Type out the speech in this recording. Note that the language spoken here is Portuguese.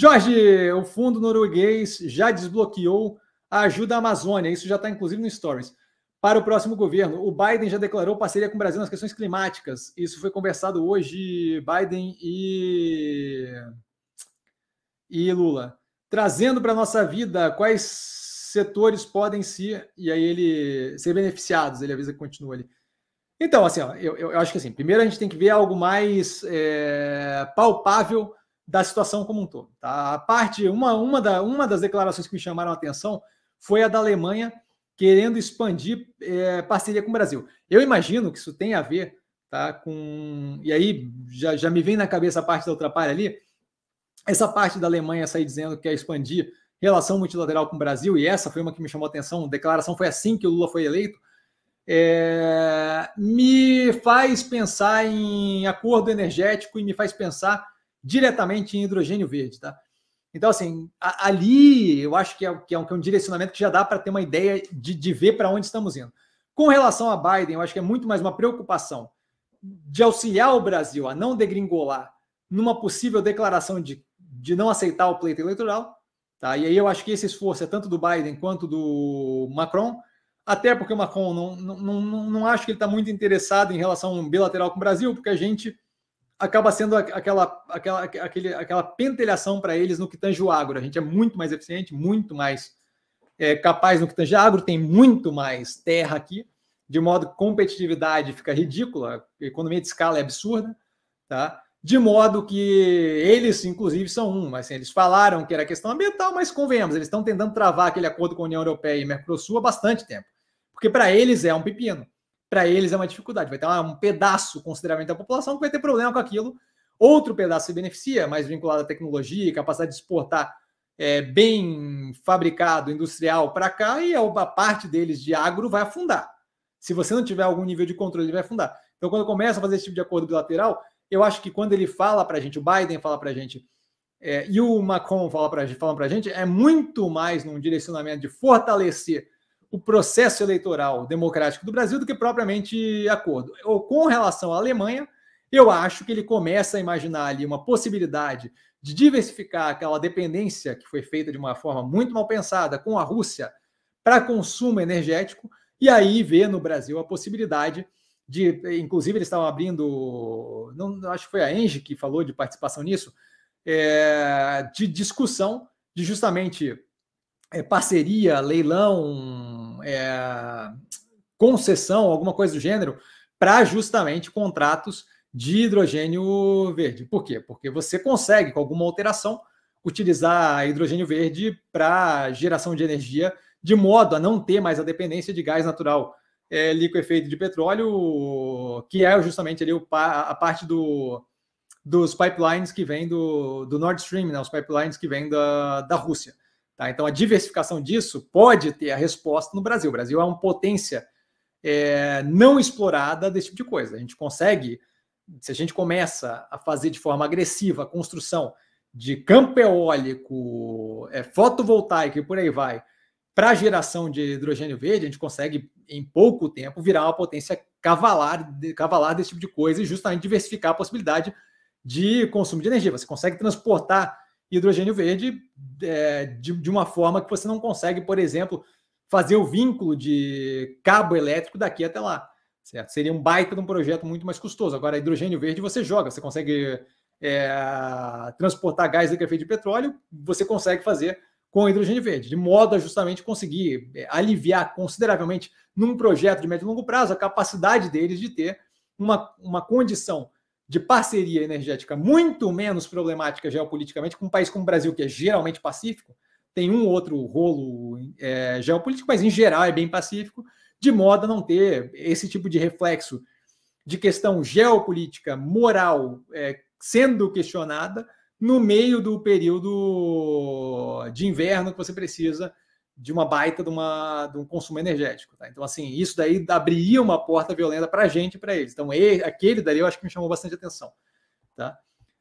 Jorge, o fundo norueguês já desbloqueou a ajuda à Amazônia. Isso já está inclusive no Stories. Para o próximo governo, o Biden já declarou parceria com o Brasil nas questões climáticas. Isso foi conversado hoje, Biden e, e Lula. Trazendo para a nossa vida quais setores podem se e aí ele ser beneficiados. Ele avisa que continua ali. Então, assim, ó, eu, eu, acho que assim, primeiro a gente tem que ver algo mais é, palpável da situação como um todo. Tá? A parte, uma, uma, da, uma das declarações que me chamaram a atenção foi a da Alemanha querendo expandir é, parceria com o Brasil. Eu imagino que isso tem a ver tá, com. E aí já, já me vem na cabeça a parte da outra parte ali. Essa parte da Alemanha sair dizendo que quer expandir relação multilateral com o Brasil, e essa foi uma que me chamou a atenção, a declaração foi assim que o Lula foi eleito, é, me faz pensar em acordo energético e me faz pensar diretamente em hidrogênio verde, tá? Então, assim, a, ali eu acho que é, que é, um, que é um direcionamento que já dá para ter uma ideia de, de ver para onde estamos indo. Com relação a Biden, eu acho que é muito mais uma preocupação de auxiliar o Brasil a não degringolar numa possível declaração de, de não aceitar o pleito eleitoral. Tá? E aí eu acho que esse esforço é tanto do Biden quanto do Macron, até porque o Macron não, não, não, não acho que ele está muito interessado em relação bilateral com o Brasil, porque a gente acaba sendo aquela, aquela, aquele, aquela pentelhação para eles no que tange o agro. A gente é muito mais eficiente, muito mais é, capaz no que tange agro, tem muito mais terra aqui, de modo que competitividade fica ridícula, economia de escala é absurda, tá? De modo que eles, inclusive, são um. Assim, eles falaram que era questão ambiental, mas convenhamos, eles estão tentando travar aquele acordo com a União Europeia e Mercosul há bastante tempo. Porque para eles é um pepino para eles é uma dificuldade. Vai ter um pedaço considerável da população que vai ter problema com aquilo. Outro pedaço se beneficia, mais vinculado à tecnologia, capacidade de exportar é, bem fabricado, industrial para cá, e a parte deles de agro vai afundar. Se você não tiver algum nível de controle, ele vai afundar. Então, quando começa a fazer esse tipo de acordo bilateral, eu acho que quando ele fala para a gente, o Biden fala para a gente, é, e o Macron fala para a gente, é muito mais num direcionamento de fortalecer o processo eleitoral democrático do Brasil do que propriamente acordo. Ou com relação à Alemanha, eu acho que ele começa a imaginar ali uma possibilidade de diversificar aquela dependência que foi feita de uma forma muito mal pensada com a Rússia para consumo energético e aí vê no Brasil a possibilidade de, inclusive eles estavam abrindo, não acho que foi a Enge que falou de participação nisso, é, de discussão de justamente é, parceria, leilão, é, concessão, alguma coisa do gênero, para justamente contratos de hidrogênio verde. Por quê? Porque você consegue, com alguma alteração, utilizar hidrogênio verde para geração de energia, de modo a não ter mais a dependência de gás natural é, liquefeito de petróleo, que é justamente ali o, a parte do, dos pipelines que vem do, do Nord Stream, né, os pipelines que vêm da, da Rússia. Tá? Então, a diversificação disso pode ter a resposta no Brasil. O Brasil é uma potência é, não explorada desse tipo de coisa. A gente consegue, se a gente começa a fazer de forma agressiva a construção de campo eólico, é, fotovoltaico e por aí vai, para a geração de hidrogênio verde, a gente consegue, em pouco tempo, virar uma potência cavalar, cavalar desse tipo de coisa e justamente diversificar a possibilidade de consumo de energia. Você consegue transportar hidrogênio verde é, de, de uma forma que você não consegue, por exemplo, fazer o vínculo de cabo elétrico daqui até lá. Certo? Seria um baita de um projeto muito mais custoso. Agora, hidrogênio verde você joga, você consegue é, transportar gás de liquefeito de petróleo, você consegue fazer com hidrogênio verde, de modo a justamente conseguir é, aliviar consideravelmente num projeto de médio e longo prazo a capacidade deles de ter uma, uma condição de parceria energética muito menos problemática geopoliticamente com um país como o Brasil, que é geralmente pacífico, tem um outro rolo é, geopolítico, mas em geral é bem pacífico, de modo a não ter esse tipo de reflexo de questão geopolítica, moral, é, sendo questionada no meio do período de inverno que você precisa de uma baita de, uma, de um consumo energético. Tá? Então, assim, isso daí abriria uma porta violenta para a gente e para eles. Então, ele, aquele dali eu acho que me chamou bastante atenção. Tá?